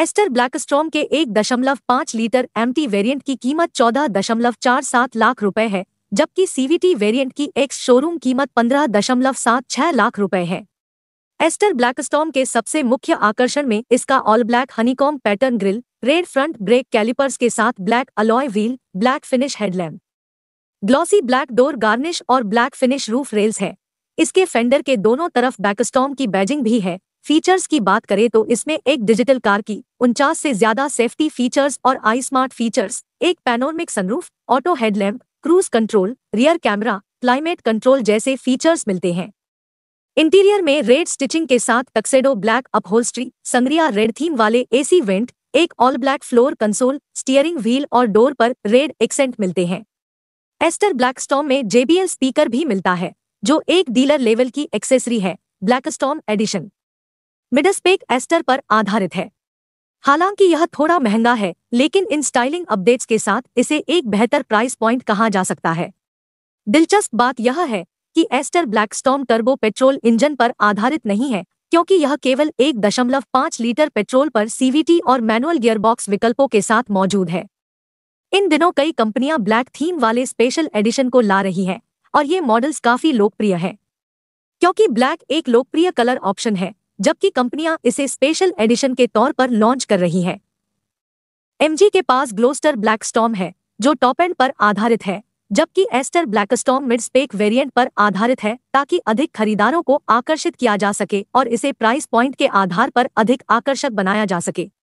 ester ब्लैकस्ट्रॉम के एक दशमलव पाँच लीटर एमटी वेरिएंट की कीमत चौदह दशमलव चार सात लाख रुपए है जबकि सीवीटी वेरिएंट की एक्स शोरूम कीमत पंद्रह दशमलव सात छह लाख रुपए है एस्टर ब्लैकस्टॉम के सबसे मुख्य आकर्षण में इसका all black honeycomb pattern grille red front brake calipers के साथ black alloy wheel black finish headlamp glossy black door garnish और ब्लैक फिनिश रूफ रेल्स है इसके फेंडर के दोनों तरफ बैकस्टॉम की बैजिंग भी है फीचर्स की बात करें तो इसमें एक डिजिटल कार की उनचास से ज्यादा सेफ्टी फीचर्स और आई स्मार्ट फीचर्स एक panoramic sunroof auto headlamp cruise control rear camera climate control जैसे फीचर्स मिलते हैं इंटीरियर में रेड स्टिचिंग के साथ tuxedo black upholstery sangria red theme वाले एसी वेंट एक all black floor console steering wheel और डोर पर रेड एक्सेंट मिलते हैं एस्टर ब्लैक स्टॉम में जेबीएल स्पीकर भी मिलता है जो एक डीलर लेवल की एक्सेसरी है ब्लैकस्टोन एडिशन मिडस्पेक एस्टर पर आधारित है हालांकि यह थोड़ा महंगा है लेकिन इन स्टाइलिंग अपडेट्स के साथ इसे एक बेहतर प्राइस पॉइंट कहा जा सकता है दिलचस्प बात यह है कि Astor blackstorm turbo petrol engine पर आधारित नहीं है क्योंकि यह केवल एक दशमलव पांच लीटर पेट्रोल पर सीवीटी और मैनुअल गियरबॉक्स विकल्पों के साथ मौजूद है इन दिनों कई कंपनियां ब्लैक थीम वाले स्पेशल एडिशन को ला रही हैं और ये मॉडल्स काफी लोकप्रिय हैं क्योंकि ब्लैक एक लोकप्रिय कलर ऑप्शन है जबकि कंपनियां इसे स्पेशल एडिशन के तौर पर लॉन्च कर रही हैं एमजी के पास ग्लोस्टर ब्लैक स्टॉम है जो टॉप एंड पर आधारित है जबकि Astor black storm mid spec variant पर आधारित है ताकि अधिक खरीदारों को आकर्षित किया जा सके और इसे प्राइस पॉइंट के आधार पर अधिक आकर्षक बनाया जा सके